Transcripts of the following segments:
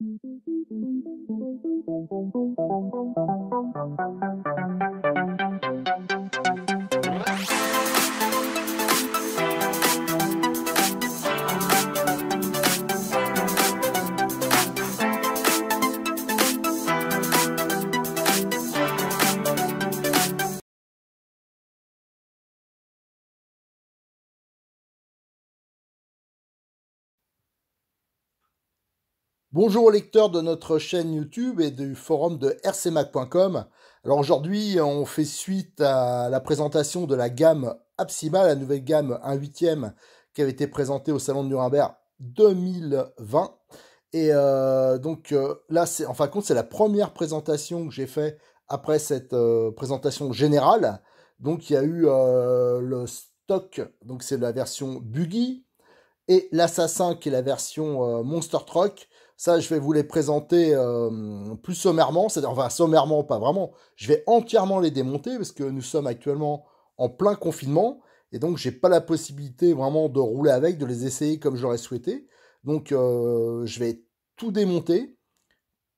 Thank you. Bonjour aux lecteurs de notre chaîne YouTube et du forum de rcmac.com. Alors aujourd'hui, on fait suite à la présentation de la gamme Absima, la nouvelle gamme 1 8 qui avait été présentée au Salon de Nuremberg 2020. Et euh, donc euh, là, c'est, en fin de compte, c'est la première présentation que j'ai faite après cette euh, présentation générale. Donc il y a eu le stock, donc c'est la version Buggy, et l'Assassin qui est la version Monster Truck. Ça, je vais vous les présenter euh, plus sommairement, c'est-à-dire, enfin, sommairement, pas vraiment. Je vais entièrement les démonter parce que nous sommes actuellement en plein confinement et donc n'ai pas la possibilité vraiment de rouler avec, de les essayer comme j'aurais souhaité. Donc, euh, je vais tout démonter,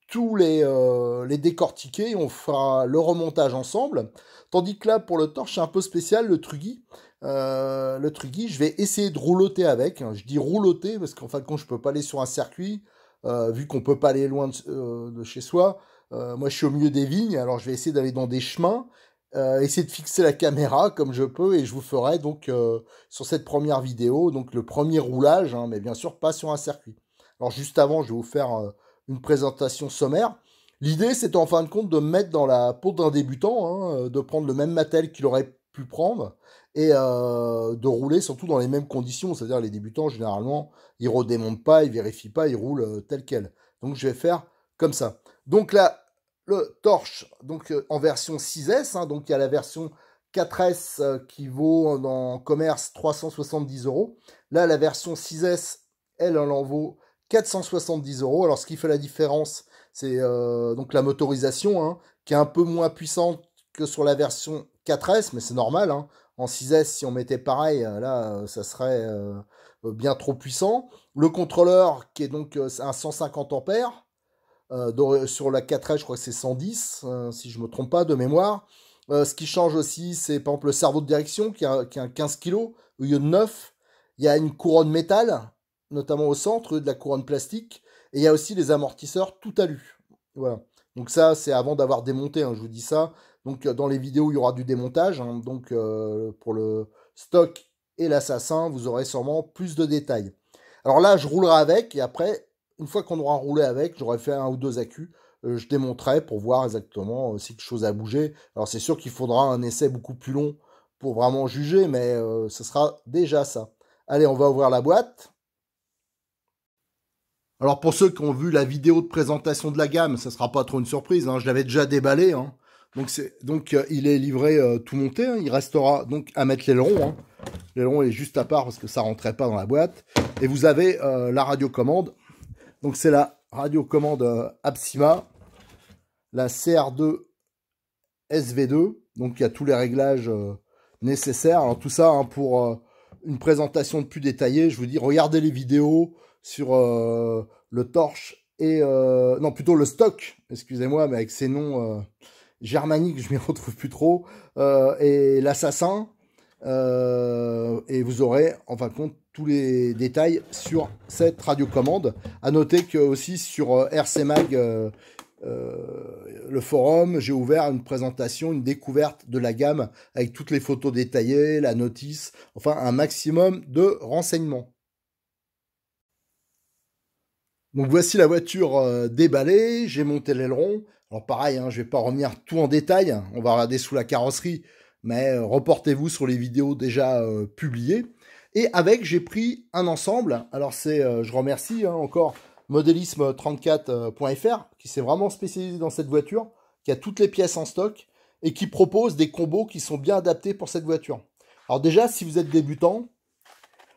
tous les, euh, décortiquer, on fera le remontage ensemble. Tandis que là, pour le torche, c'est un peu spécial, le trugui. le trugui, je vais essayer de rouloter avec. Je dis rouloter parce qu'en fin de compte, je peux pas aller sur un circuit. Euh, vu qu'on peut pas aller loin de, euh, chez soi. Euh, moi, je suis au milieu des vignes, alors je vais essayer d'aller dans des chemins, essayer de fixer la caméra comme je peux, et je vous ferai donc sur cette première vidéo, donc le premier roulage, hein, mais bien sûr pas sur un circuit. Alors juste avant, je vais vous faire une présentation sommaire. L'idée, c'est en fin de compte de me mettre dans la peau d'un débutant, hein, de prendre le même matel qu'il aurait pu prendre, et euh, de rouler surtout dans les mêmes conditions. C'est-à-dire les débutants, généralement, ils redémontent pas, ils vérifient pas, ils roulent euh, tel quel. Donc je vais faire comme ça. Donc là, le torche, donc euh, en version 6S, hein, donc il y a la version 4S qui vaut en commerce 370 euros. Là, la version 6S, elle, en vaut 470 euros. Alors ce qui fait la différence, c'est donc la motorisation, hein, qui est un peu moins puissante que sur la version 4S, mais c'est normal. Hein. En 6S, si on mettait pareil, euh, là, euh, ça serait euh, bien trop puissant. Le contrôleur, qui est donc un 150 ampères, sur la 4S, je crois que c'est 110, hein, si je ne me trompe pas, de mémoire. ce qui change aussi, c'est par exemple le cerveau de direction qui a, qui 15 kg au lieu de 9. Il y a une couronne métal, notamment au centre, de la couronne plastique. Et il y a aussi les amortisseurs tout alu. Voilà. Donc ça, c'est avant d'avoir démonté, hein, je vous dis ça. Donc euh, dans les vidéos, il y aura du démontage. Hein. donc euh, pour le stock et l'assassin, vous aurez sûrement plus de détails. Alors là, je roulerai avec et après, une fois qu'on aura roulé avec, j'aurai fait un ou deux accus. Euh, je démonterai pour voir exactement si quelque chose a bougé. Alors c'est sûr qu'il faudra un essai beaucoup plus long pour vraiment juger, mais ce sera déjà ça. Allez, on va ouvrir la boîte. Alors pour ceux qui ont vu la vidéo de présentation de la gamme, ça sera pas trop une surprise. Hein, je l'avais déjà déballé. Hein. Donc, c'est, donc euh, il est livré euh, tout monté. Hein. Il restera donc à mettre l'aileron. Hein. L'aileron est juste à part parce que ça rentrait pas dans la boîte. Et vous avez la euh, la radiocommande. Donc c'est la radiocommande Absima, la CR2 SV2. Donc il y a tous les réglages nécessaires. tout ça hein, pour une présentation plus détaillée. Je vous dis, regardez les vidéos sur le torche et non plutôt le stock. Excusez-moi, mais avec ces noms germanique, je m'y retrouve plus trop, euh, et l'assassin. Euh, et vous aurez en fin de compte tous les détails sur cette radiocommande. À noter que aussi sur euh, RC le forum, j'ai ouvert une présentation, une découverte de la gamme avec toutes les photos détaillées, la notice, enfin un maximum de renseignements. Donc voici la voiture déballée, j'ai monté l'aileron, alors pareil, hein, je ne vais pas revenir tout en détail, on va regarder sous la carrosserie, mais euh, reportez-vous sur les vidéos déjà euh, publiées. Et avec, j'ai pris un ensemble. Alors c'est, euh, je remercie hein, encore modélisme34.fr qui s'est vraiment spécialisé dans cette voiture, qui a toutes les pièces en stock et qui propose des combos qui sont bien adaptés pour cette voiture. Alors déjà, si vous êtes débutant,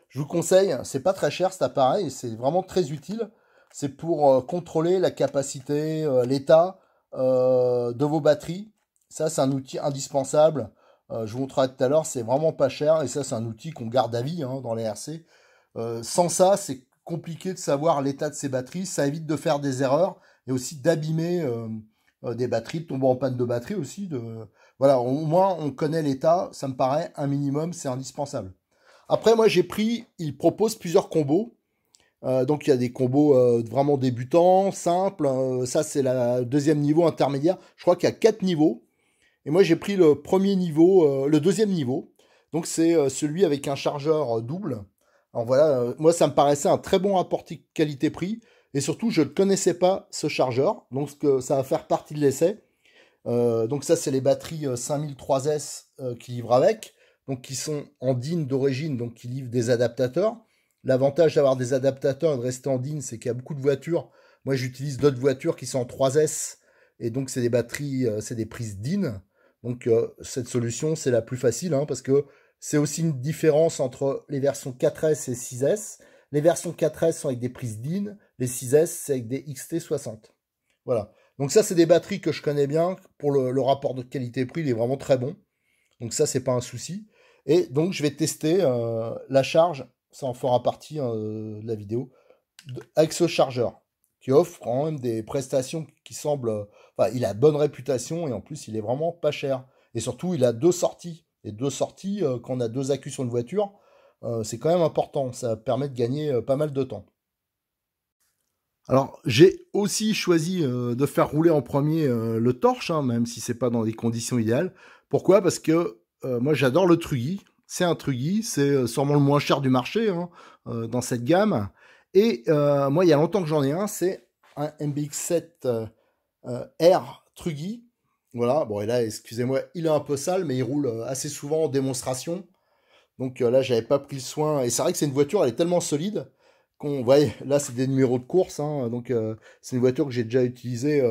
je vous conseille, c'est pas très cher cet appareil, c'est vraiment très utile. C'est pour contrôler la capacité, l'état euh, de vos batteries. Ça, c'est un outil indispensable. Euh, je vous montrerai tout à l'heure, c'est vraiment pas cher. Et ça, c'est un outil qu'on garde à vie hein, dans les RC. Euh, sans ça, c'est compliqué de savoir l'état de ces batteries. Ça évite de faire des erreurs et aussi d'abîmer des batteries, de tomber en panne de batterie aussi. De... Voilà, au moins on connaît l'état, ça me paraît un minimum, c'est indispensable. Après, moi j'ai pris, il propose plusieurs combos. Euh, donc il y a des combos euh, vraiment débutants, simples. Euh, ça c'est le deuxième niveau intermédiaire. Je crois qu'il y a quatre niveaux. Et moi j'ai pris le premier niveau, le deuxième niveau. Donc c'est celui avec un chargeur double. Alors voilà, moi ça me paraissait un très bon rapport qualité-prix. Et surtout je ne connaissais pas ce chargeur. Donc ça va faire partie de l'essai. donc ça c'est les batteries 5003S qui livrent avec. Donc qui sont en DIN d'origine, donc qui livrent des adaptateurs. L'avantage d'avoir des adaptateurs et de rester en DIN, c'est qu'il y a beaucoup de voitures. Moi, j'utilise d'autres voitures qui sont en 3S. Et donc, c'est des batteries, euh, c'est des prises DIN. Donc, euh, cette solution, c'est la plus facile hein, parce que c'est aussi une différence entre les versions 4S et 6S. Les versions 4S sont avec des prises DIN. Les 6S, c'est avec des XT60. Voilà. Donc, ça, c'est des batteries que je connais bien. Pour le, rapport de qualité-prix, il est vraiment très bon. Donc, ça, c'est pas un souci. Et donc, je vais tester euh, la charge ça en fera partie hein, de la vidéo, de, avec ce chargeur qui offre quand même des prestations qui semblent. Enfin, il a bonne réputation et en plus, il est vraiment pas cher. Et surtout, il a deux sorties. Et deux sorties, euh, quand on a deux accus sur une voiture, euh, c'est quand même important. Ça permet de gagner euh, pas mal de temps. Alors, j'ai aussi choisi de faire rouler en premier le torche, hein, même si c'est pas dans des conditions idéales. Pourquoi Parce que moi, j'adore le truie c'est un Truggy, c'est euh, sûrement le moins cher du marché hein, euh, dans cette gamme. Et euh, moi, il y a longtemps que j'en ai un, c'est un MBX7 R Truggy. Voilà, bon, et là, excusez-moi, il est un peu sale, mais il roule assez souvent en démonstration. Donc là, j'avais pas pris le soin. Et c'est vrai que c'est une voiture, elle est tellement solide qu'on voit, Là, c'est des numéros de course. Hein. donc, c'est une voiture que j'ai déjà utilisée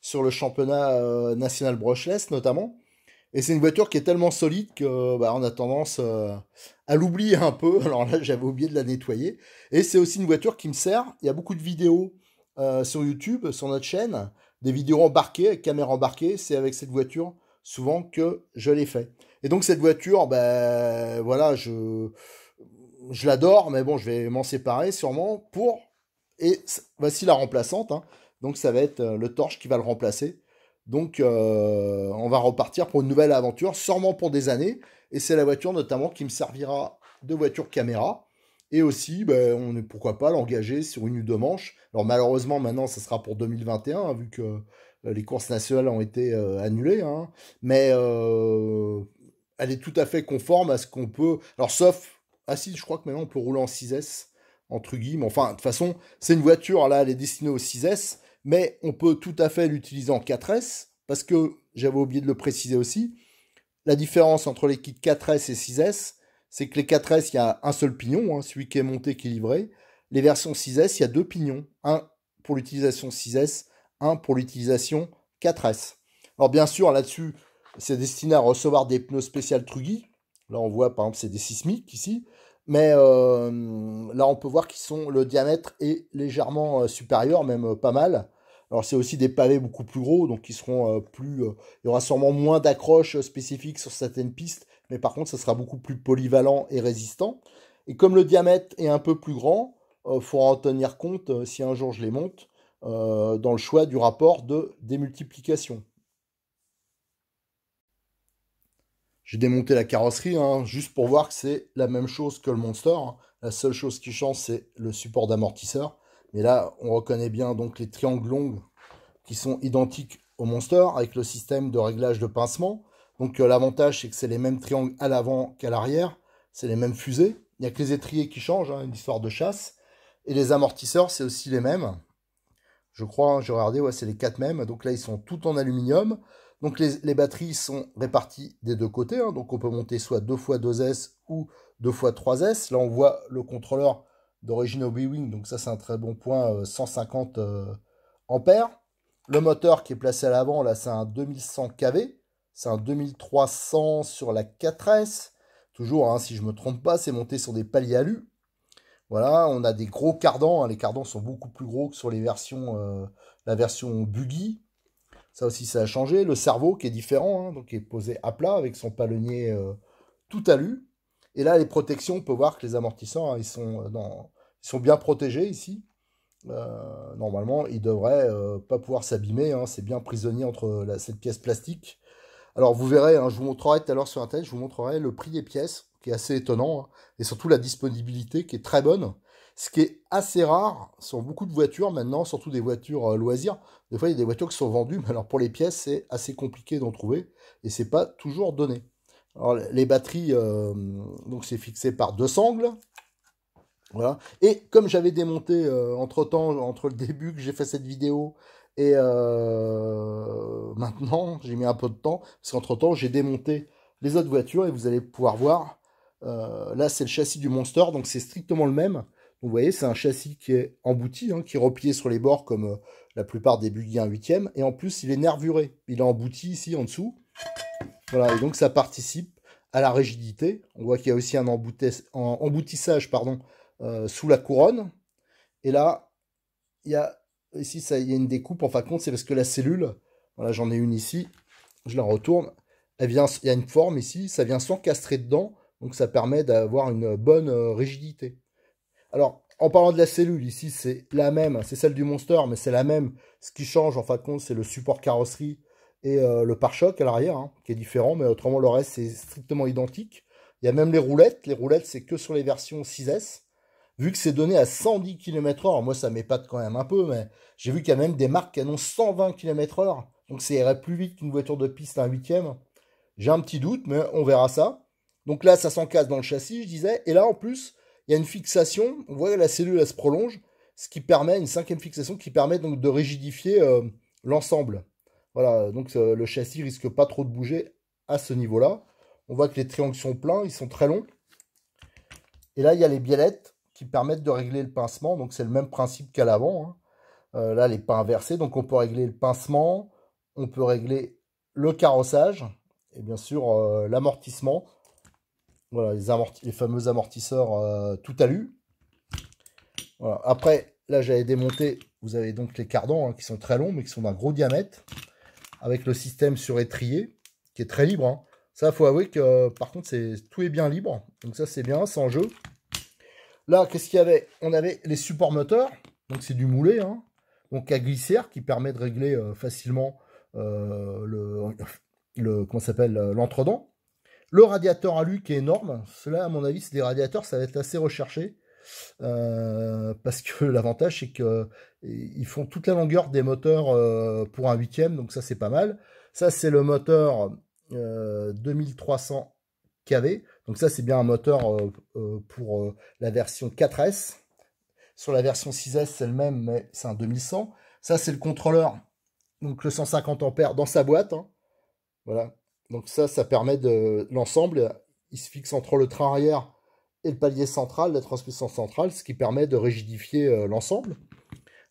sur le championnat national brushless, notamment. Et c'est une voiture qui est tellement solide que bah, on a tendance euh, à l'oublier un peu. Alors là, j'avais oublié de la nettoyer. Et c'est aussi une voiture qui me sert. Il y a beaucoup de vidéos euh, sur YouTube, sur notre chaîne, des vidéos embarquées, caméra embarquée. C'est avec cette voiture souvent que je les fais. Et donc cette voiture, bah, voilà, je l'adore, mais bon, je vais m'en séparer sûrement pour. Et voici la remplaçante. Hein. Donc ça va être euh, le torche qui va le remplacer. Donc, euh, on va repartir pour une nouvelle aventure, sûrement pour des années. Et c'est la voiture notamment qui me servira de voiture caméra. Et aussi, ben, on est, pourquoi pas l'engager sur une ou deux manches. Alors malheureusement, maintenant, ça sera pour 2021, hein, vu que euh, les courses nationales ont été euh, annulées. Hein. Mais elle est tout à fait conforme à ce qu'on peut... Alors sauf... Ah je crois que maintenant, on peut rouler en 6S, entre guillemets. Enfin, de toute façon, c'est une voiture, là, elle est destinée au 6S mais on peut tout à fait l'utiliser en 4S, parce que j'avais oublié de le préciser aussi. La différence entre les kits 4S et 6S, c'est que les 4S, il y a un seul pignon, hein, celui qui est monté, qui est livré. Les versions 6S, il y a deux pignons, un pour l'utilisation 6S, un pour l'utilisation 4S. Alors bien sûr, là-dessus, c'est destiné à recevoir des pneus spéciales Truggy. Là, on voit par exemple, c'est des sismiques ici. Mais euh, là, on peut voir qu'ils sont le diamètre est légèrement euh, supérieur, même euh, pas mal. Alors c'est aussi des pavés beaucoup plus gros, donc qui seront euh, plus. Euh, il y aura sûrement moins d'accroches euh, spécifiques sur certaines pistes, mais par contre ça sera beaucoup plus polyvalent et résistant. Et comme le diamètre est un peu plus grand, il faudra en tenir compte si un jour je les monte dans le choix du rapport de démultiplication. J'ai démonté la carrosserie hein, juste pour voir que c'est la même chose que le Monster. La seule chose qui change, c'est le support d'amortisseur. Mais là, on reconnaît bien donc les triangles longs qui sont identiques au Monster avec le système de réglage de pincement. Donc euh, l'avantage, c'est que c'est les mêmes triangles à l'avant qu'à l'arrière. C'est les mêmes fusées. Il n'y a que les étriers qui changent, hein, une histoire de chasse. Et les amortisseurs, c'est aussi les mêmes. Je crois, hein, j'ai regardé, ouais, c'est les quatre mêmes. Donc là, ils sont tout en aluminium. Donc les, batteries sont réparties des deux côtés. Hein. donc on peut monter soit 2 x 2S ou 2 x 3S. Là, on voit le contrôleur d'origine Obi-Wing, donc ça c'est un très bon point, 150 euh, euh, ampères. Le moteur qui est placé à l'avant, là c'est un 2100 kV, c'est un 2300 sur la 4S. Toujours, hein, si je ne me trompe pas, c'est monté sur des paliers alu. Voilà, on a des gros cardans. Hein. Les cardans sont beaucoup plus gros que sur les versions, euh, la version buggy. Ça aussi, ça a changé. Le cerveau qui est différent, hein, donc qui est posé à plat avec son palonnier tout alu. Et là, les protections, on peut voir que les amortisseurs ils sont dans, ils sont bien protégés ici. Euh, normalement, ils devraient euh, pas pouvoir s'abîmer. Hein. c'est bien prisonnier entre cette pièce plastique. Alors vous verrez, hein, je vous montrerai tout à l'heure sur Internet, je vous montrerai le prix des pièces, qui est assez étonnant, hein, et surtout la disponibilité qui est très bonne. Ce qui est assez rare sur beaucoup de voitures maintenant, surtout des voitures euh, loisirs. Des fois, il y a des voitures qui sont vendues, mais alors pour les pièces, c'est assez compliqué d'en trouver et c'est pas toujours donné. Alors, les batteries, donc c'est fixé par deux sangles, voilà. Et comme j'avais démonté euh, entre temps, entre le début que j'ai fait cette vidéo et euh, maintenant, j'ai mis un peu de temps, parce qu'entre temps, j'ai démonté les autres voitures et vous allez pouvoir voir. Euh, là, c'est le châssis du Monster, donc c'est strictement le même. vous voyez, c'est un châssis qui est embouti, hein, qui est replié sur les bords comme la plupart des buggy 1/8e. Et en plus, il est nervuré. Il est embouti ici en dessous. Voilà, et donc ça participe à la rigidité. On voit qu'il y a aussi un emboutissage pardon, euh, sous la couronne. Et là, il y a ici, ça, il y a une découpe. En fin de compte, c'est parce que la cellule, voilà, j'en ai une ici, je la retourne. Elle vient, il y a une forme ici, ça vient s'encastrer dedans, donc ça permet d'avoir une bonne euh, rigidité. Alors, en parlant de la cellule, ici, c'est la même, c'est celle du Monster, mais c'est la même. Ce qui change, en fin de compte, c'est le support carrosserie et euh, le pare-choc à l'arrière, hein, qui est différent, mais autrement, le reste, c'est strictement identique. Il y a même les roulettes. Les roulettes, c'est que sur les versions 6S vu que c'est donné à 110 km/h, moi ça m'épate quand même un peu, mais j'ai vu qu'il y a même des marques qui annoncent 120 km/h, donc ça irait plus vite qu'une voiture de piste à un huitième. J'ai un petit doute, mais on verra ça. Donc là, ça s'encasse dans le châssis, je disais, et là en plus, il y a une fixation, on voit que la cellule elle se prolonge, ce qui permet, une cinquième fixation qui permet donc de rigidifier euh, l'ensemble. Voilà, donc euh, le châssis risque pas trop de bouger à ce niveau-là. On voit que les triangles sont pleins, ils sont très longs. Et là, il y a les biellettes qui permettent de régler le pincement. Donc c'est le même principe qu'à l'avant. Hein. Euh, là, les pas inversés. Donc on peut régler le pincement, on peut régler le carrossage et bien sûr euh, l'amortissement. Voilà, les, fameux amortisseurs euh, tout alu. Après, là j'avais démonté, vous avez donc les cardans hein, qui sont très longs mais qui sont d'un gros diamètre avec le système sur étrier qui est très libre. Hein. Ça, faut avouer que par contre, c'est tout est bien libre. Donc ça, c'est bien, sans jeu. Là, qu'est-ce qu'il y avait On avait les supports moteurs, donc c'est du moulé, hein. donc à glissière qui permet de régler euh, facilement euh, le, s'appelle euh, l'entredent. Le radiateur à lui qui est énorme. Cela, à mon avis, c'est des radiateurs, ça va être assez recherché. parce que l'avantage c'est qu'ils font toute la longueur des moteurs pour un huitième, donc ça c'est pas mal. Ça c'est le moteur 2300 kV. Donc ça, c'est bien un moteur euh, euh, pour euh, la version 4S. Sur la version 6S, c'est le même, mais c'est un 2100. Ça, c'est le contrôleur, donc le 150 ampères dans sa boîte. Hein. Voilà. Donc ça, ça permet de l'ensemble. Il se fixe entre le train arrière et le palier central, la transmission centrale, ce qui permet de rigidifier l'ensemble.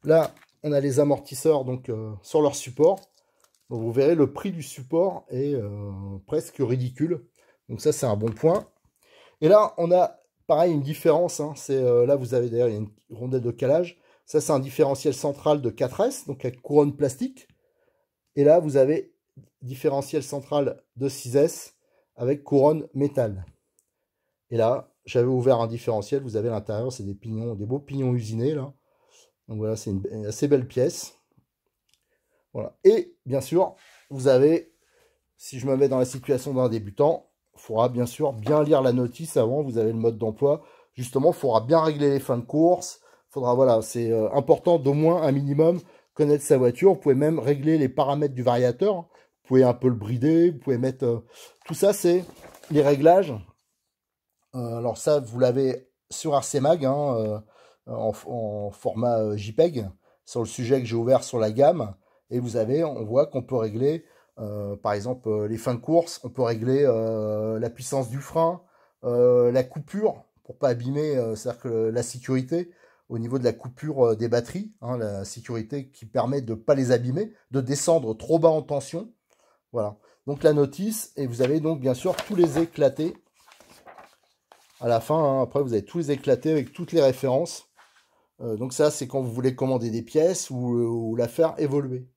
Là, on a les amortisseurs donc sur leur support. Donc, vous verrez, le prix du support est presque ridicule. Donc ça, c'est un bon point. Et là, on a pareil une différence. Hein. c'est euh, là, vous avez d'ailleurs une rondelle de calage. Ça, c'est un différentiel central de 4S, donc avec couronne plastique. Et là, vous avez différentiel central de 6S avec couronne métal. Et là, j'avais ouvert un différentiel. Vous avez l'intérieur, c'est des pignons, des beaux pignons usinés là. Donc voilà, c'est une assez belle pièce. Voilà. Et bien sûr, vous avez, si je me mets dans la situation d'un débutant, il faudra bien sûr bien lire la notice avant, vous avez le mode d'emploi. Justement, il faudra bien régler les fins de course. Faudra, voilà, c'est euh, important d'au moins un minimum connaître sa voiture. Vous pouvez même régler les paramètres du variateur. Vous pouvez un peu le brider, vous pouvez mettre... Euh, tout ça, c'est les réglages. Euh, alors ça, vous l'avez sur RCMag, hein, en, format JPEG, sur le sujet que j'ai ouvert sur la gamme. Et vous avez, on voit qu'on peut régler euh, par exemple, euh, les fins de course, on peut régler euh, la puissance du frein, la coupure, pour pas abîmer, cest la sécurité au niveau de la coupure des batteries, hein, la sécurité qui permet de ne pas les abîmer, de descendre trop bas en tension. Voilà. Donc la notice, et vous avez donc bien sûr tous les éclatés. À la fin, hein. après, vous avez tous les éclatés avec toutes les références. donc ça, c'est quand vous voulez commander des pièces ou la faire évoluer.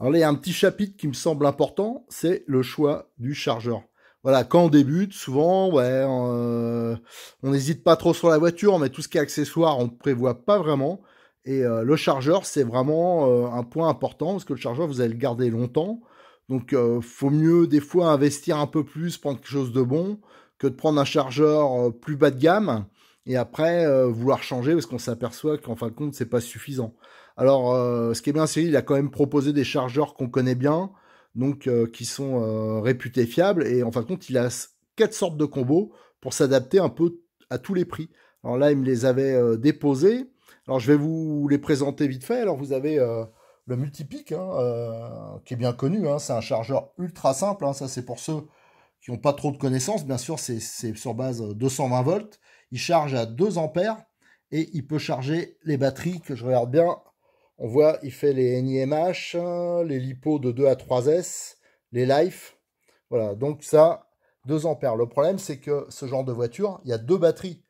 Alors là, il y a un petit chapitre qui me semble important, c'est le choix du chargeur. Voilà, quand on débute, souvent, ouais, on euh, n'hésite pas trop sur la voiture, mais tout ce qui est accessoire, on ne prévoit pas vraiment. Et euh, le chargeur, c'est vraiment euh, un point important, parce que le chargeur, vous allez le garder longtemps. Donc, faut mieux des fois investir un peu plus, prendre quelque chose de bon, que de prendre un chargeur plus bas de gamme et après vouloir changer parce qu'on s'aperçoit qu'en fin de compte c'est pas suffisant. Alors, euh, ce qui est bien, c'est qu'il a quand même proposé des chargeurs qu'on connaît bien, donc euh, qui sont euh, réputés fiables. Et en fin de compte, il a quatre sortes de combos pour s'adapter un peu à tous les prix. Alors là, il me les avait déposés. Alors, je vais vous les présenter vite fait. Alors, vous avez le Multipic, hein, qui est bien connu. Hein. c'est un chargeur ultra simple. Hein. ça, c'est pour ceux qui n'ont pas trop de connaissances. Bien sûr, c'est sur base 220 volts. Il charge à 2 ampères et il peut charger les batteries que je regarde bien on voit, il fait les NIMH, les LiPo de 2 à 3S, les LIFE. Voilà, donc ça, 2 ampères. Le problème, c'est que ce genre de voiture, il y a deux batteries.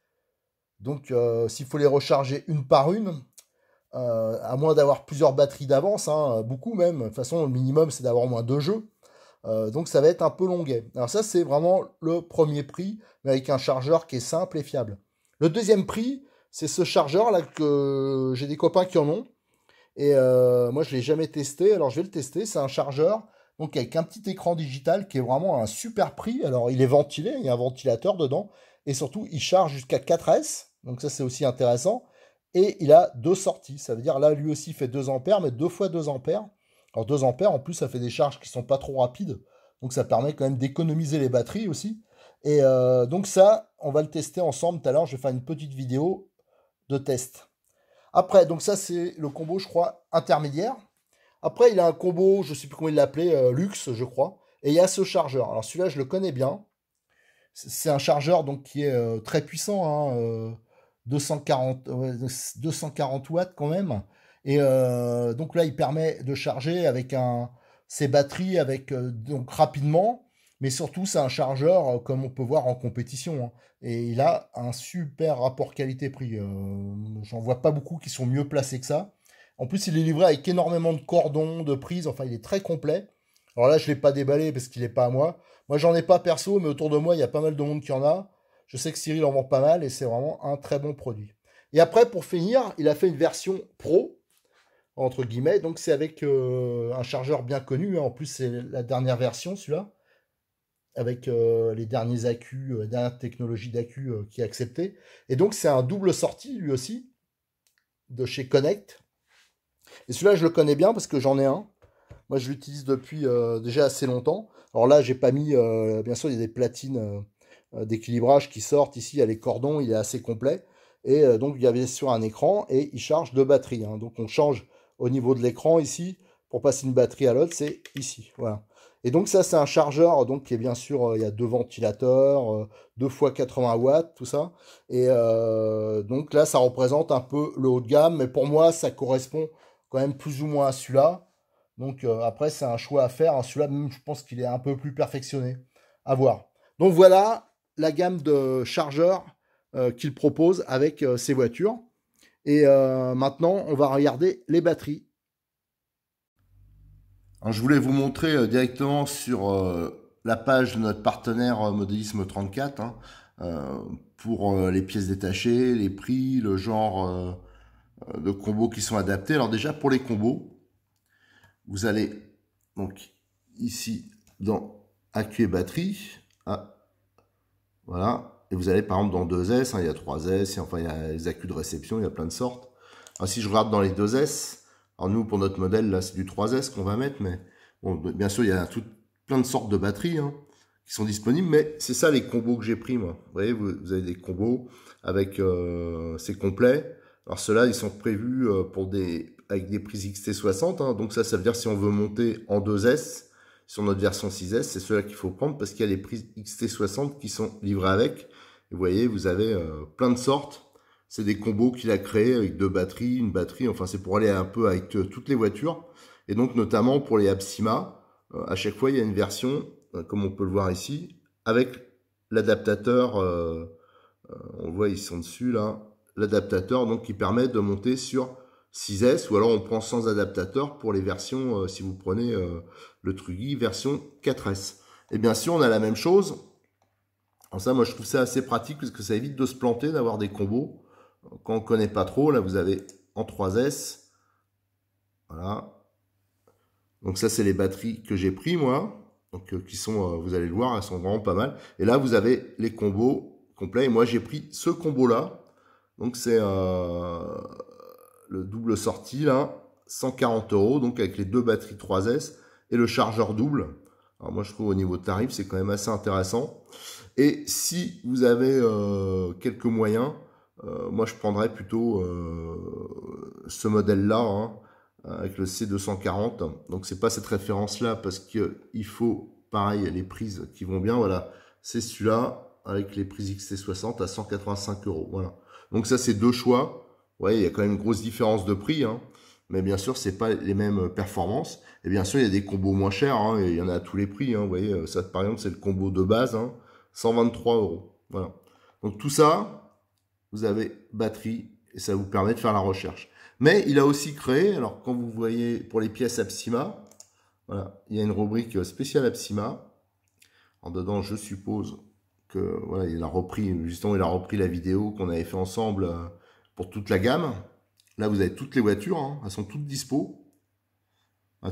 Donc, euh, s'il faut les recharger une par une, euh, à moins d'avoir plusieurs batteries d'avance, hein, beaucoup même, de toute façon, le minimum, c'est d'avoir au moins deux jeux. Euh, donc, ça va être un peu longuet. Alors, ça, c'est vraiment le premier prix, mais avec un chargeur qui est simple et fiable. Le deuxième prix, c'est ce chargeur là que j'ai des copains qui en ont. Et euh, moi, je ne l'ai jamais testé. Alors, je vais le tester. C'est un chargeur. Donc, avec un petit écran digital qui est vraiment à un super prix. Alors, il est ventilé. Il y a un ventilateur dedans. Et surtout, il charge jusqu'à 4S. Donc, ça, c'est aussi intéressant. Et il a deux sorties. Ça veut dire, là, lui aussi, fait 2 ampères, mais deux fois 2 ampères. Alors, 2 ampères, en plus, ça fait des charges qui ne sont pas trop rapides. Donc, ça permet quand même d'économiser les batteries aussi. Et euh, donc, ça, on va le tester ensemble tout à l'heure. Je vais faire une petite vidéo de test. Après, donc ça, c'est le combo, je crois, intermédiaire. Après, il a un combo, je ne sais plus comment il l'appelait, euh, luxe, je crois. Et il y a ce chargeur. Alors celui-là, je le connais bien. C'est un chargeur donc qui est euh, très puissant, 240, hein, euh, watts quand même. Et donc là, il permet de charger avec ses batteries avec donc rapidement mais surtout c'est un chargeur euh, comme on peut voir en compétition. Hein. Et il a un super rapport qualité-prix. Euh, j'en vois pas beaucoup qui sont mieux placés que ça. En plus, il est livré avec énormément de cordons, de prises, enfin il est très complet. Alors là, je ne l'ai pas déballé parce qu'il n'est pas à moi. Moi, j'en ai pas perso, mais autour de moi, il y a pas mal de monde qui en a. Je sais que Cyril en vend pas mal et c'est vraiment un très bon produit. Et après, pour finir, il a fait une version pro, entre guillemets. Donc, c'est avec euh, un chargeur bien connu. Hein. En plus, c'est la dernière version, celui-là avec euh, les derniers accus, euh, technologie dernières technologies euh, qui est acceptée. Et donc, c'est un double sorti, lui aussi, de chez Connect. Et celui-là, je le connais bien parce que j'en ai un. Moi, je l'utilise depuis euh, déjà assez longtemps. Alors là, j'ai pas mis, bien sûr, il y a des platines d'équilibrage qui sortent. Ici, il y a les cordons, il est assez complet. Et donc, il y avait sur un écran et il charge deux batteries. Hein. Donc, on change au niveau de l'écran ici. Pour passer une batterie à l'autre, c'est ici. Voilà. Et donc ça, c'est un chargeur donc qui est bien sûr, euh, il y a deux ventilateurs, euh, deux fois 80 watts, tout ça. Et euh, donc là, ça représente un peu le haut de gamme, mais pour moi, ça correspond quand même plus ou moins à celui-là. Donc après, c'est un choix à faire. Celui-là, je pense qu'il est un peu plus perfectionné. À voir. Donc voilà la gamme de chargeurs qu'il propose avec ses voitures. Et maintenant, on va regarder les batteries je voulais vous montrer euh, directement sur euh, la page de notre partenaire euh, Modélisme 34 hein, pour les pièces détachées, les prix, le genre de combos qui sont adaptés. Alors déjà pour les combos, vous allez donc ici dans AQ et batterie. Ah, voilà. Et vous allez par exemple dans 2S, hein, il y a 3S, enfin il y a les accus de réception, il y a plein de sortes. Alors, si je regarde dans les 2S, alors nous, pour notre modèle, là, c'est du 3S qu'on va mettre, mais bon, bien sûr, il y a plein de sortes de batteries hein, qui sont disponibles, mais c'est ça les combos que j'ai pris, moi. Vous voyez, vous, avez des combos avec... ces euh, c'est complet. Alors ceux-là, ils sont prévus euh, pour des, avec des prises XT60. Hein. donc ça, ça veut dire si on veut monter en 2S sur notre version 6S, c'est ceux-là qu'il faut prendre parce qu'il y a les prises XT60 qui sont livrées avec. vous voyez, vous avez euh, plein de sortes c'est des combos qu'il a créés avec deux batteries, une batterie. Enfin, c'est pour aller un peu avec euh, toutes les voitures. Et donc, notamment pour les Absima, euh, à chaque fois, il y a une version, euh, comme on peut le voir ici, avec l'adaptateur. on voit, ici sont dessus là. L'adaptateur, donc, qui permet de monter sur 6S, ou alors on prend sans adaptateur pour les versions, si vous prenez le Truggy version 4S. Et bien sûr, on a la même chose. Alors ça, moi, je trouve ça assez pratique, parce que ça évite de se planter, d'avoir des combos. Quand on ne connaît pas trop, là vous avez en 3S. Voilà. Donc ça c'est les batteries que j'ai pris moi. Donc euh, qui sont, euh, vous allez le voir, elles sont vraiment pas mal. Et là vous avez les combos complets. Et moi j'ai pris ce combo là. Donc c'est euh, le double sortie là. 140 euros. Donc avec les deux batteries 3S et le chargeur double. Alors moi je trouve au niveau de tarif c'est quand même assez intéressant. Et si vous avez quelques moyens, euh, moi, je prendrais plutôt euh, ce modèle-là, hein, avec le C240. Donc, c'est pas cette référence-là, parce qu'il faut, pareil, les prises qui vont bien. Voilà, c'est celui-là, avec les prises XT60 à 185 euros. Voilà. Donc, ça, c'est deux choix. Ouais, il y a quand même une grosse différence de prix, hein. mais bien sûr, c'est pas les mêmes performances. Et bien sûr, il y a des combos moins chers, hein, il y en a à tous les prix. Vous voyez, ça, par exemple, c'est le combo de base, 123 euros. Voilà. Donc, tout ça, vous avez batterie et ça vous permet de faire la recherche. Mais il a aussi créé, alors quand vous voyez pour les pièces Absima, voilà, il y a une rubrique spéciale Absima. En dedans, je suppose que voilà, il a repris justement, il a repris la vidéo qu'on avait fait ensemble euh, pour toute la gamme. Là, vous avez toutes les voitures, hein, elles sont toutes dispo.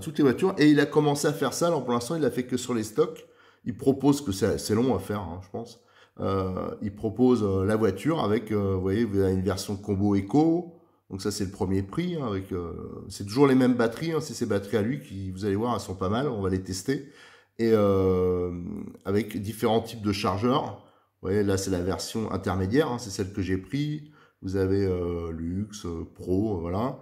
toutes les voitures. Et il a commencé à faire ça. Alors pour l'instant, il a fait que sur les stocks. Il propose que c'est long à faire, hein, je pense. Euh, il propose euh, la voiture avec, euh, vous voyez, vous avez une version combo éco. Donc ça, c'est le premier prix. Hein, avec, c'est toujours les mêmes batteries. Hein. c'est ces batteries à lui qui, vous allez voir, elles sont pas mal. On va les tester. Et avec différents types de chargeurs. Vous voyez, là, c'est la version intermédiaire. Hein. c'est celle que j'ai pris. Vous avez Luxe, Pro, voilà.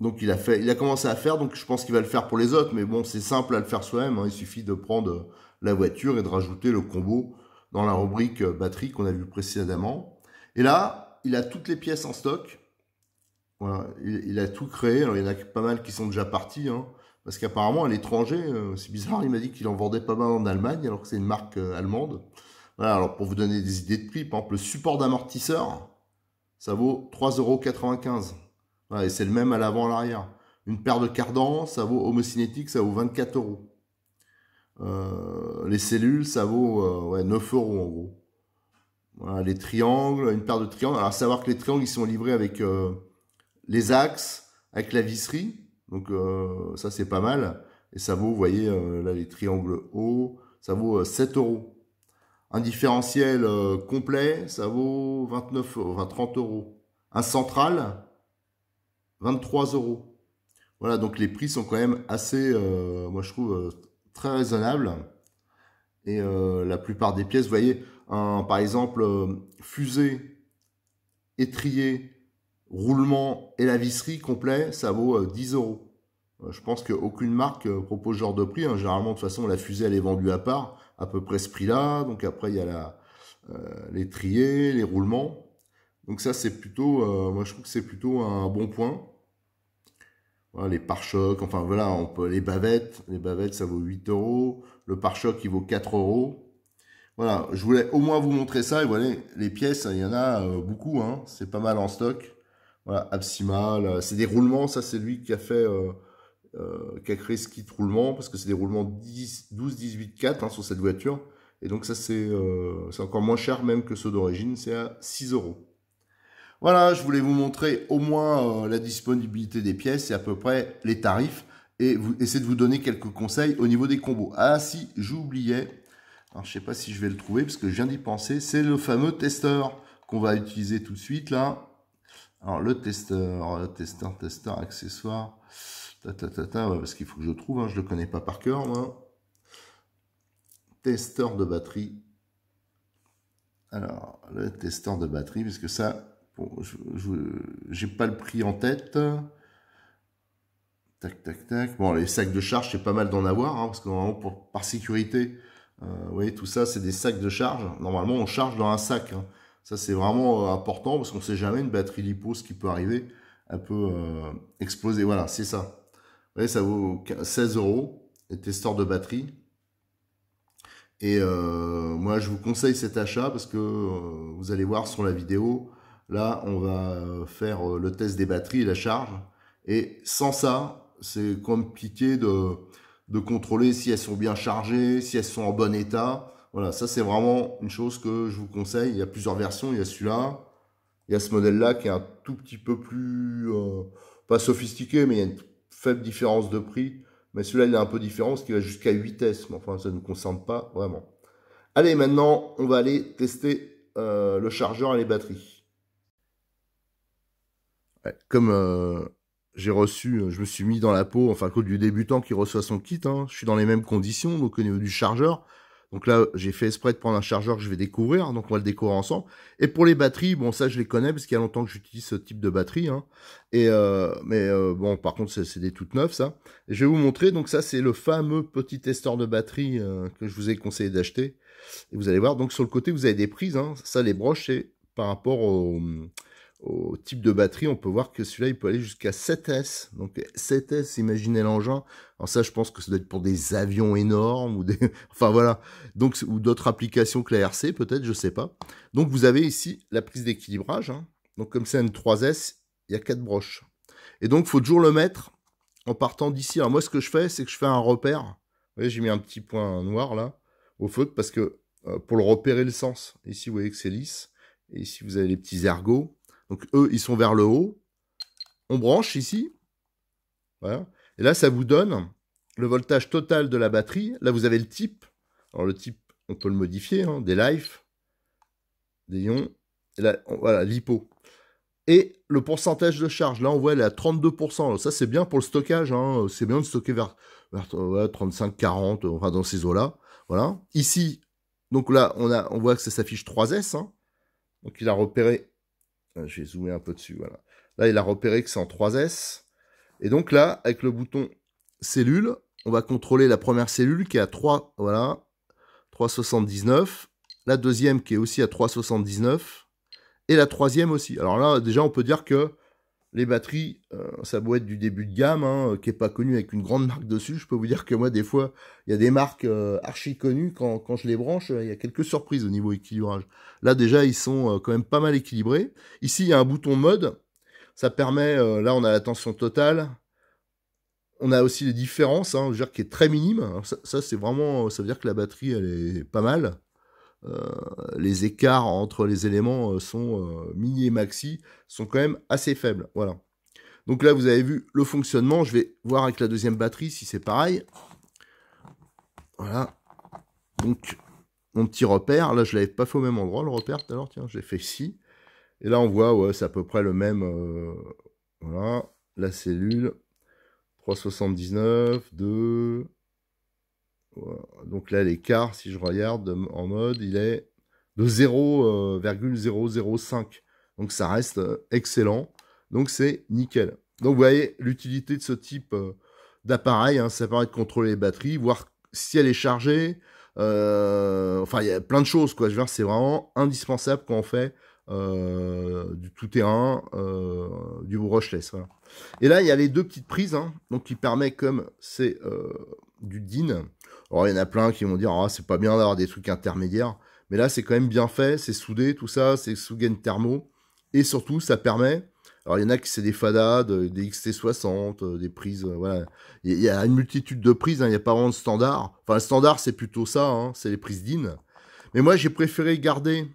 Donc il a fait, il a commencé à faire. Donc je pense qu'il va le faire pour les autres. Mais bon, c'est simple à le faire soi-même. Il suffit de prendre la voiture et de rajouter le combo dans la rubrique euh, batterie qu'on a vu précédemment. Et là, il a toutes les pièces en stock. il, a tout créé. Alors, il y en a pas mal qui sont déjà partis, hein. parce qu'apparemment, à l'étranger, euh, c'est bizarre, il m'a dit qu'il en vendait pas mal en Allemagne, alors que c'est une marque euh, allemande. alors pour vous donner des idées de prix, par exemple, le support d'amortisseur, ça vaut 3,95€. Voilà, et c'est le même à l'avant et à l'arrière. Une paire de cardans, ça vaut homocinétique, ça vaut 24 euros. Euh, les cellules, ça vaut euh, ouais, 9 euros en gros. les triangles, une paire de triangles. Alors, à savoir que les triangles, ils sont livrés avec euh, les axes, avec la visserie. Donc, ça, c'est pas mal. Et ça vaut, vous voyez, là, les triangles hauts, ça vaut 7 euros. Un différentiel complet, ça vaut 29, enfin, 30 euros. Un central, 23 euros. Voilà, donc les prix sont quand même assez, moi je trouve, très raisonnable. Et euh, la plupart des pièces, vous voyez, un, par exemple, euh, fusée, étrier, roulement et la visserie complet, ça vaut 10 euh, euros. Je pense qu'aucune marque propose ce genre de prix. Hein. Généralement, de toute façon, la fusée, elle est vendue à part, à peu près ce prix-là. Donc après, il y a la, l'étrier, les roulements. Donc ça, c'est plutôt, moi je trouve que c'est plutôt un bon point. Hein, les pare-chocs, enfin voilà, on peut, les bavettes, les bavettes ça vaut 8 euros, le pare-choc il vaut 4 euros. Voilà, je voulais au moins vous montrer ça, et voilà, les pièces, hein, il y en a euh, beaucoup, hein. c'est pas mal en stock. Voilà, Absima, c'est des roulements, ça c'est lui qui a fait, euh, euh, qui a créé ce kit roulement, parce que c'est des roulements 12, 18, 4 sur cette voiture. Et donc ça c'est encore moins cher même que ceux d'origine, c'est à 6 euros. Voilà, je voulais vous montrer au moins euh, la disponibilité des pièces et à peu près les tarifs et vous, essayer de vous donner quelques conseils au niveau des combos. Ah si, j'oubliais, alors, je ne sais pas si je vais le trouver parce que je viens d'y penser, c'est le fameux testeur qu'on va utiliser tout de suite là. Alors le testeur, testeur, testeur, accessoire, ta, ta, parce qu'il faut que je le trouve, hein. je ne le connais pas par cœur moi. Testeur de batterie, alors, le testeur de batterie, parce que ça, Bon, je n'ai pas le prix en tête. Tac, tac, tac. Bon, les sacs de charge, c'est pas mal d'en avoir, hein, parce que normalement, pour, par sécurité, euh, vous voyez, tout ça, c'est des sacs de charge. Normalement, on charge dans un sac. Hein. Ça, c'est vraiment euh, important, parce qu'on ne sait jamais, une batterie lipo, ce qui peut arriver, elle peut euh, exploser. Voilà, c'est ça. Vous voyez, ça vaut 16 euros, les testeurs de batterie. Et moi, je vous conseille cet achat, parce que vous allez voir sur la vidéo, Là, on va euh, faire euh, le test des batteries et la charge. Et sans ça, c'est compliqué de, de contrôler si elles sont bien chargées, si elles sont en bon état. Voilà, ça c'est vraiment une chose que je vous conseille. Il y a plusieurs versions, il y a celui-là, il y a ce modèle-là qui est un tout petit peu plus, euh, pas sophistiqué, mais il y a une faible différence de prix. Mais celui-là, il est un peu différent parce qui va jusqu'à 8S, mais enfin, ça ne nous concerne pas vraiment. Allez, maintenant, on va aller tester le chargeur et les batteries comme euh, j'ai reçu, euh, je me suis mis dans la peau, enfin, du débutant qui reçoit son kit, hein. je suis dans les mêmes conditions, donc au niveau du chargeur. Donc là, j'ai fait esprit de prendre un chargeur que je vais découvrir, donc on va le découvrir ensemble. Et pour les batteries, bon, ça je les connais parce qu'il y a longtemps que j'utilise ce type de batterie. Hein. Et euh, mais bon, par contre, c'est des toutes neuves ça. je vais vous montrer. Donc ça, c'est le fameux petit testeur de batterie que je vous ai conseillé d'acheter. Et vous allez voir. Donc sur le côté, vous avez des prises. Hein. Ça, les broches, c'est par rapport au, au type de batterie, on peut voir que celui-là, il peut aller jusqu'à 7S. Donc 7S, imaginez l'engin. Alors ça, je pense que ça doit être pour des avions énormes ou des... enfin voilà. Donc, ou d'autres applications que la RC, peut-être, je sais pas. Donc vous avez ici la prise d'équilibrage. Hein. Donc comme c'est une 3S, il y a quatre broches. Et donc, il faut toujours le mettre en partant d'ici. Alors moi, ce que je fais, c'est que je fais un repère. Vous voyez, j'ai mis un petit point noir là, au feu. parce que euh, pour le repérer le sens. Ici, vous voyez que c'est lisse. Et ici, vous avez les petits ergots. Donc eux, ils sont vers le haut. On branche ici. Voilà. Et là, ça vous donne le voltage total de la batterie. Là, vous avez le type. Alors le type, on peut le modifier. Hein, des life, des ions. là, voilà, l'hypo. Et le pourcentage de charge, là on voit elle est à 32%. Alors, ça c'est bien pour le stockage, hein. c'est bien de stocker vers, 35-40, enfin dans ces eaux-là. Voilà. Ici, donc là on, a, on voit que ça s'affiche 3S. Hein. Donc il a repéré euh, je vais zoomer un peu dessus, voilà. Là, il a repéré que c'est en 3S. Et donc là, avec le bouton cellule, on va contrôler la première cellule qui est à 3, voilà, 3,79. La deuxième qui est aussi à 3,79. Et la troisième aussi. Alors là, déjà, on peut dire que les batteries, euh, ça doit être du début de gamme, hein, qui n'est pas connu avec une grande marque dessus. Je peux vous dire que moi, des fois, il y a des marques euh, archi connues. Quand, je les branche, euh, il y a quelques surprises au niveau équilibrage. Là, déjà, ils sont quand même pas mal équilibrés. Ici, il y a un bouton mode. Ça permet, là, on a la tension totale. On a aussi les différences, hein, je qui est très minime. ça, ça c'est vraiment, ça veut dire que la batterie, elle est pas mal. Euh, les écarts entre les éléments euh, sont euh, mini et maxi sont quand même assez faibles. Voilà. Donc là, vous avez vu le fonctionnement. Je vais voir avec la deuxième batterie si c'est pareil. Voilà. Donc, mon petit repère. Là, je ne l'avais pas fait au même endroit, le repère tout à l'heure. Tiens, j'ai fait ici. Et là, on voit, c'est à peu près le même. voilà. La cellule. 379, 2, donc là, l'écart, si je regarde en mode, il est de 0,005. Euh, Donc ça reste euh, excellent. Donc c'est nickel. Donc vous voyez l'utilité de ce type euh, d'appareil. Hein, ça permet de contrôler les batteries, voir si elle est chargée. enfin, il y a plein de choses. Quoi. Je veux c'est vraiment indispensable quand on fait euh, du tout-terrain euh, du brushless. Et là, il y a les deux petites prises, hein, donc qui permet, comme c'est euh, du DIN, alors il y en a plein qui vont dire ah, c'est pas bien d'avoir des trucs intermédiaires, mais là, c'est quand même bien fait, c'est soudé, tout ça, c'est sous gain thermo, et surtout, ça permet. Alors, il y en a qui c'est des FADA, des XT60, des prises, voilà. Il y a une multitude de prises, hein, il n'y a pas vraiment de standard. Enfin, le standard, c'est plutôt ça, hein, c'est les prises DIN. Mais moi, j'ai préféré garder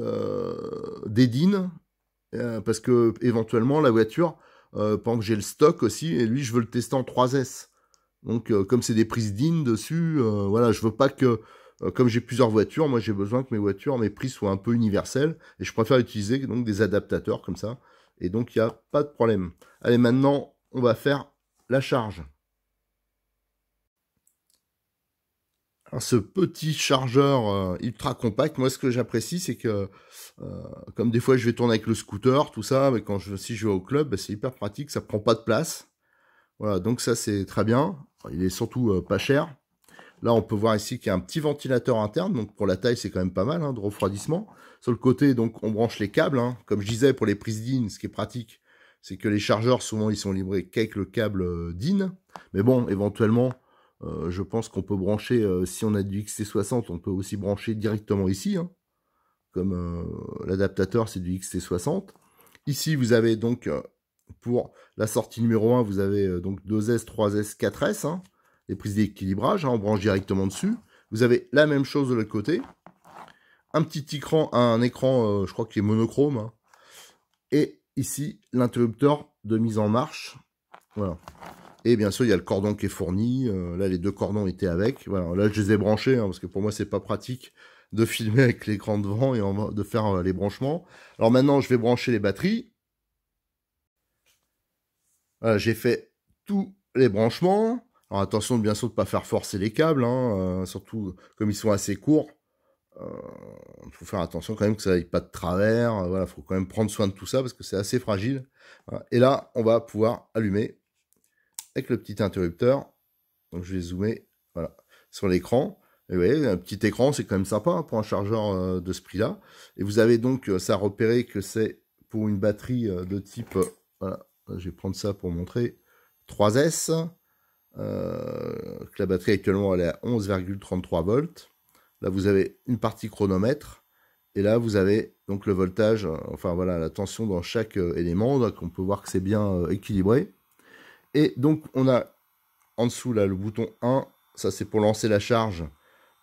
euh, des DIN euh, parce que éventuellement la voiture, euh, pendant que j'ai le stock aussi, et lui je veux le tester en 3S. Donc comme c'est des prises DIN dessus, voilà, je veux pas que comme j'ai plusieurs voitures, moi j'ai besoin que mes voitures, mes prises soient un peu universelles et je préfère utiliser donc des adaptateurs comme ça. Et donc il n'y a pas de problème. Allez, maintenant on va faire la charge. ce petit chargeur euh, ultra compact. Moi, ce que j'apprécie, c'est que, euh, comme des fois, je vais tourner avec le scooter, tout ça, mais quand je, si je vais au club, bah, c'est hyper pratique, ça prend pas de place. Voilà, donc ça, c'est très bien. Il est surtout euh, pas cher. Là, on peut voir ici qu'il y a un petit ventilateur interne, donc pour la taille, c'est quand même pas mal hein, de refroidissement. Sur le côté, donc, on branche les câbles. Hein. Comme je disais, pour les prises DIN, ce qui est pratique, c'est que les chargeurs, souvent, ils sont livrés qu'avec le câble DIN. Mais bon, éventuellement, euh, je pense qu'on peut brancher, euh, si on a du XT60, on peut aussi brancher directement ici. Hein. comme euh, l'adaptateur, c'est du XT60. Ici, vous avez donc, pour la sortie numéro 1, vous avez donc 2S, 3S, 4S. les prises d'équilibrage, hein, on branche directement dessus. Vous avez la même chose de l'autre côté. Un petit écran, un écran, je crois qu'il est monochrome. Hein. Et ici, l'interrupteur de mise en marche. Voilà. Et bien sûr, il y a le cordon qui est fourni. Euh, là, les deux cordons étaient avec. Voilà, là, je les ai branchés hein, parce que pour moi, c'est pas pratique de filmer avec l'écran devant et en, de faire euh, les branchements. Alors maintenant, je vais brancher les batteries. j'ai fait tous les branchements. Alors attention, bien sûr, de ne pas faire forcer les câbles, hein, euh, surtout comme ils sont assez courts. Il faut faire attention quand même que ça n'aille pas de travers. voilà, faut quand même prendre soin de tout ça parce que c'est assez fragile. Et là, on va pouvoir allumer avec le petit interrupteur. Donc je vais zoomer voilà, sur l'écran. Et voyez, un petit écran, c'est quand même sympa hein, pour un chargeur euh, de ce prix-là. Et vous avez donc, euh, ça repéré que c'est pour une batterie euh, de type, je vais prendre ça pour montrer, 3S. que la batterie actuellement elle est à 11,33 volts. Là vous avez une partie chronomètre et là vous avez donc le voltage, enfin voilà la tension dans chaque élément. Donc on peut voir que c'est bien équilibré. Et donc, on a en dessous là le bouton 1, ça c'est pour lancer la charge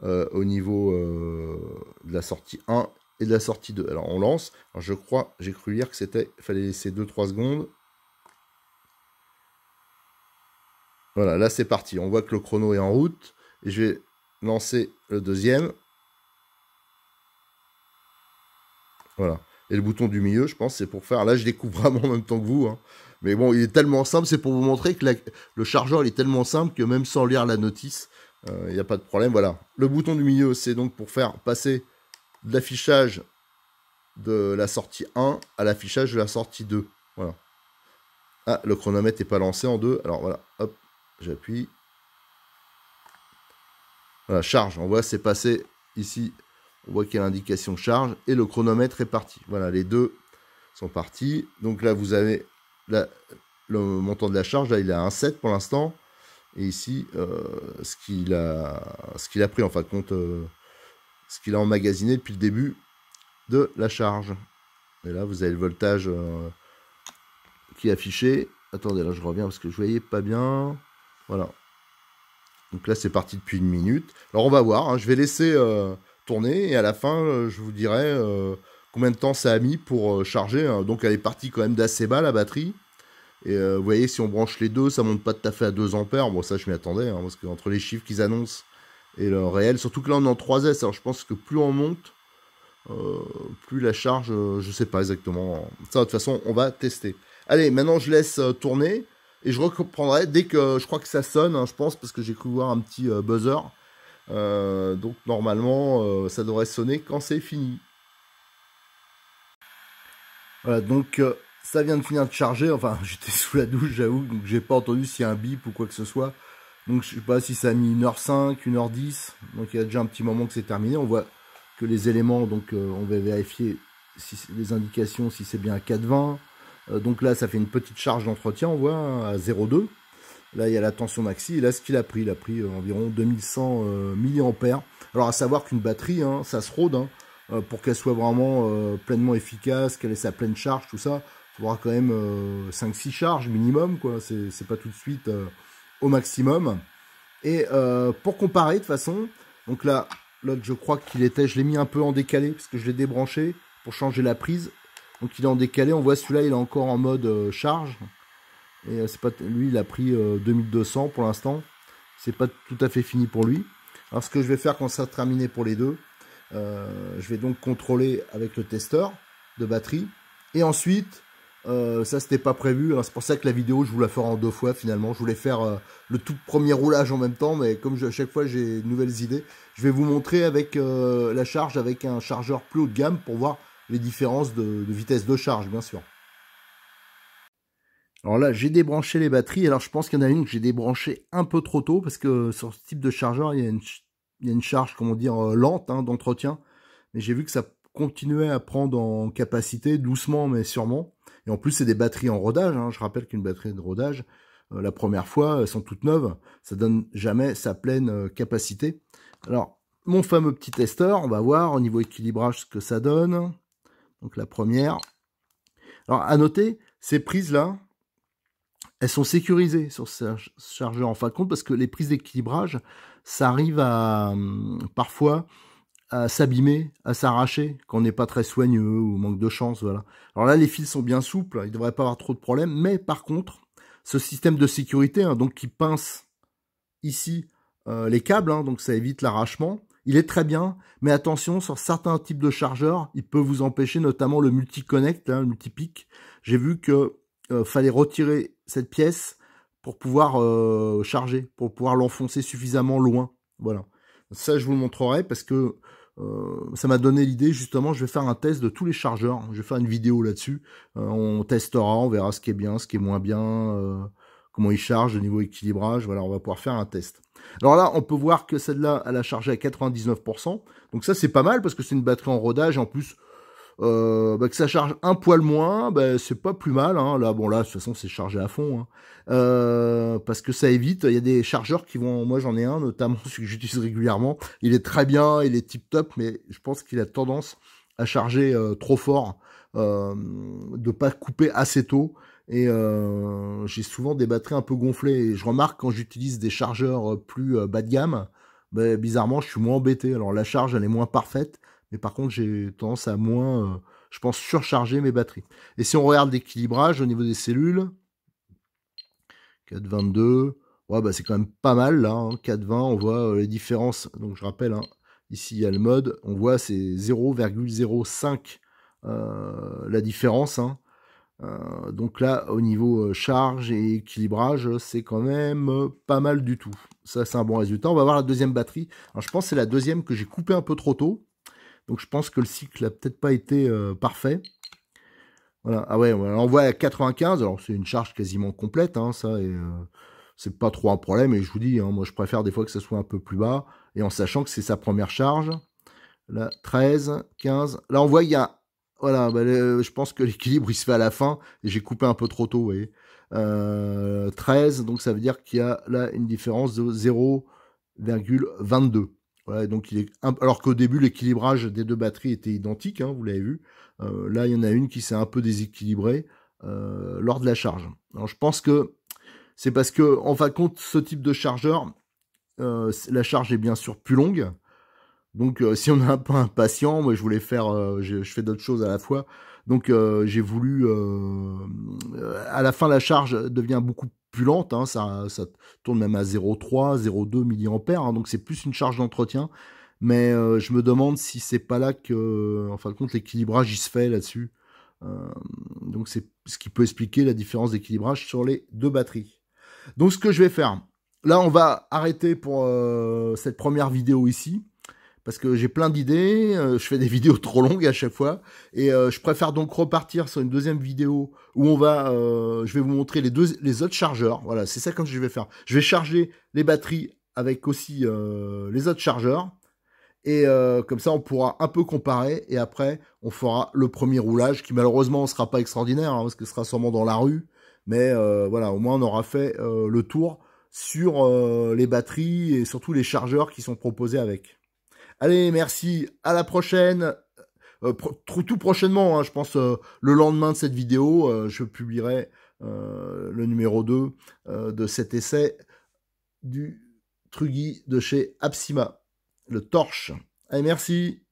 euh, au niveau euh, de la sortie 1 et de la sortie 2. Alors on lance, je crois, j'ai cru lire que c'était, fallait laisser 2-3 secondes. Voilà, là c'est parti, on voit que le chrono est en route, et je vais lancer le deuxième. Voilà. Et le bouton du milieu, je pense, c'est pour faire. Là, je découvre vraiment en même temps que vous. Hein. Mais bon, il est tellement simple, c'est pour vous montrer que le chargeur il est tellement simple que même sans lire la notice, euh, il n'y a pas de problème. Voilà. Le bouton du milieu, c'est donc pour faire passer l'affichage de la sortie 1 à l'affichage de la sortie 2. Voilà. Ah, le chronomètre n'est pas lancé en 2. Alors voilà, hop, j'appuie. Voilà, charge. On voit, c'est passé ici on voit qu'il y a l'indication charge et le chronomètre est parti. Voilà, les deux sont partis. Donc là, vous avez le montant de la charge. Là, il à 1,7 pour l'instant. Et ici, euh, ce qu'il a, a, pris, en fin de compte, euh, ce qu'il a emmagasiné depuis le début de la charge. Et là, vous avez le voltage euh, qui est affiché. Attendez, là, je reviens parce que je voyais pas bien. Voilà. Donc là, c'est parti depuis une minute. Alors, on va voir. Hein. Je vais laisser tourner. Et à la fin, euh, je vous dirai euh, combien de temps ça a mis pour euh, charger. Hein. Donc elle est partie quand même d'assez bas la batterie. Et vous voyez, si on branche les deux, ça monte pas tout à fait à 2 ampères. Bon, ça, je m'y attendais, parce hein, parce qu'entre les chiffres qu'ils annoncent et le réel, surtout que là, on est en 3S. Alors, hein. je pense que plus on monte, plus la charge, je sais pas exactement. Ça, de toute façon, on va tester. Allez, maintenant, je laisse tourner et je reprendrai dès que je crois que ça sonne, je pense, parce que j'ai cru voir un petit buzzer. Euh, donc normalement, euh, ça devrait sonner quand c'est fini. Voilà, donc euh, ça vient de finir de charger. Enfin, j'étais sous la douche, j'avoue, donc j'ai pas entendu s'il y a un bip ou quoi que ce soit. Donc je sais pas si ça a mis 1h05, 1h10. Donc il y a déjà un petit moment que c'est terminé. On voit que les éléments, donc on va vérifier les indications, si c'est bien à 4,20. donc là, ça fait une petite charge d'entretien, on voit, hein, à 0,2. Là, il y a la tension maxi. Et là, ce qu'il a pris, il a pris euh, environ 2100 mAh. Euh, Alors, à savoir qu'une batterie, hein, ça se rôde. Hein, euh, pour qu'elle soit vraiment pleinement efficace, qu'elle ait sa pleine charge, tout ça, il faudra quand même 5-6 charges minimum. quoi. C'est pas tout de suite au maximum. Et pour comparer, de toute façon, donc là, l'autre, je crois qu'il était, je l'ai mis un peu en décalé, parce que je l'ai débranché pour changer la prise. Donc il est en décalé. On voit celui-là, il est encore en mode charge. Euh, c'est pas lui, il a pris 2200 euh, pour l'instant. C'est pas tout à fait fini pour lui. Alors ce que je vais faire quand ça sera terminé pour les deux, euh, je vais donc contrôler avec le testeur de batterie. Et ensuite, ça c'était pas prévu. Hein. C'est pour ça que la vidéo, je vous la ferai en deux fois finalement. Je voulais faire le tout premier roulage en même temps, mais comme à chaque fois j'ai de nouvelles idées, je vais vous montrer avec la charge, avec un chargeur plus haut de gamme pour voir les différences de vitesse de charge, bien sûr. Alors là, j'ai débranché les batteries. Alors je pense qu'il y en a une que j'ai débranchée un peu trop tôt parce que sur ce type de chargeur, il y a une, charge, comment dire, euh, lente hein, d'entretien. Mais j'ai vu que ça continuait à prendre en capacité, doucement mais sûrement. Et en plus, c'est des batteries en rodage. Hein. Je rappelle qu'une batterie de rodage, euh, la première fois, elles sont toutes neuves. Ça donne jamais sa pleine euh, capacité. Alors, mon fameux petit testeur, on va voir au niveau équilibrage ce que ça donne. Donc la première. Alors à noter, ces prises là, elles sont sécurisées sur ce chargeur en fin de compte parce que les prises d'équilibrage, ça arrive à hum, parfois à s'abîmer, à s'arracher quand on n'est pas très soigneux ou manque de chance. Voilà. Alors là, les fils sont bien souples, il devrait pas avoir trop de problèmes, mais par contre, ce système de sécurité, hein, donc qui pince ici euh, les câbles, hein, donc ça évite l'arrachement, il est très bien, mais attention, sur certains types de chargeurs, il peut vous empêcher notamment le multi-connect, hein, le multi pick J'ai vu que euh, fallait retirer cette pièce pour pouvoir euh, charger, pour pouvoir l'enfoncer suffisamment loin. Voilà. Ça, je vous le montrerai parce que euh, ça m'a donné l'idée, justement, je vais faire un test de tous les chargeurs. Je vais faire une vidéo là-dessus. Euh, on testera, on verra ce qui est bien, ce qui est moins bien, comment ils chargent, au niveau équilibrage. Voilà, on va pouvoir faire un test. Alors là, on peut voir que celle-là, elle a chargé à 99%. Donc ça, c'est pas mal parce que c'est une batterie en rodage. en plus, euh, bah, que ça charge un poil moins, bah, c'est pas plus mal. Hein. Là, bon, là, de toute façon, c'est chargé à fond. Hein. Euh, parce que ça évite. Il y a des chargeurs qui vont. Moi, j'en ai un, notamment celui que j'utilise régulièrement. Il est très bien, il est tip top, mais je pense qu'il a tendance à charger euh, trop fort, de pas couper assez tôt. Et j'ai souvent des batteries un peu gonflées. Et je remarque quand j'utilise des chargeurs plus bas de gamme, bah, bizarrement, je suis moins embêté. Alors la charge, elle est moins parfaite, mais par contre, j'ai tendance à moins, euh, je pense, surcharger mes batteries. Et si on regarde l'équilibrage au niveau des cellules, 4,22, ouais, bah, c'est quand même pas mal là. 4,20, hein. on voit euh, les différences. Donc je rappelle, hein, ici il y a le mode, on voit c'est 0,05 euh, la différence. Hein. donc là, au niveau charge et équilibrage, c'est quand même pas mal du tout. Ça, c'est un bon résultat. On va voir la deuxième batterie. je pense que c'est la deuxième que j'ai coupée un peu trop tôt. Donc je pense que le cycle n'a peut-être pas été euh, parfait. Voilà. Ah ouais, on voit à 95, alors c'est une charge quasiment complète, hein, ça, et euh, c'est pas trop un problème. Et je vous dis, hein, moi je préfère des fois que ça soit un peu plus bas, et en sachant que c'est sa première charge. Là, 13, 15. Là, on voit, il y a. Voilà, bah, je pense que l'équilibre il se fait à la fin, et j'ai coupé un peu trop tôt, vous 13, euh, donc ça veut dire qu'il y a là une différence de 0,22 donc il est alors qu'au début l'équilibrage des deux batteries était identique, hein, vous l'avez vu. Euh, là, il y en a une qui s'est un peu déséquilibrée euh, lors de la charge. Alors je pense que c'est parce que en fin de compte, ce type de chargeur, euh, la charge est bien sûr plus longue. Donc si on est un peu impatient, moi je voulais faire, je, je, fais d'autres choses à la fois. Donc j'ai voulu à la fin la charge devient beaucoup plus, Lente hein, ça, ça, tourne même à 0,3, 0,2 mAh, donc c'est plus une charge d'entretien. Mais euh, je me demande si c'est pas là que, en fin de compte, l'équilibrage il se fait là-dessus. Euh, donc c'est ce qui peut expliquer la différence d'équilibrage sur les deux batteries. Donc ce que je vais faire, là on va arrêter pour euh, cette première vidéo ici parce que j'ai plein d'idées, euh, je fais des vidéos trop longues à chaque fois, et euh, je préfère donc repartir sur une deuxième vidéo où on va, euh, je vais vous montrer les deux, les autres chargeurs. Voilà, c'est ça que je vais faire. Je vais charger les batteries avec aussi les autres chargeurs. Et comme ça, on pourra un peu comparer. Et après, on fera le premier roulage, qui malheureusement ne sera pas extraordinaire, hein, parce que ce sera sûrement dans la rue. Mais voilà, au moins, on aura fait le tour sur les batteries et surtout les chargeurs qui sont proposés avec. Allez, merci. À la prochaine. Euh, tout prochainement, hein, je pense euh, le lendemain de cette vidéo, euh, je publierai le numéro 2 de cet essai du Trugui de chez Absima, le Torche. Allez, merci.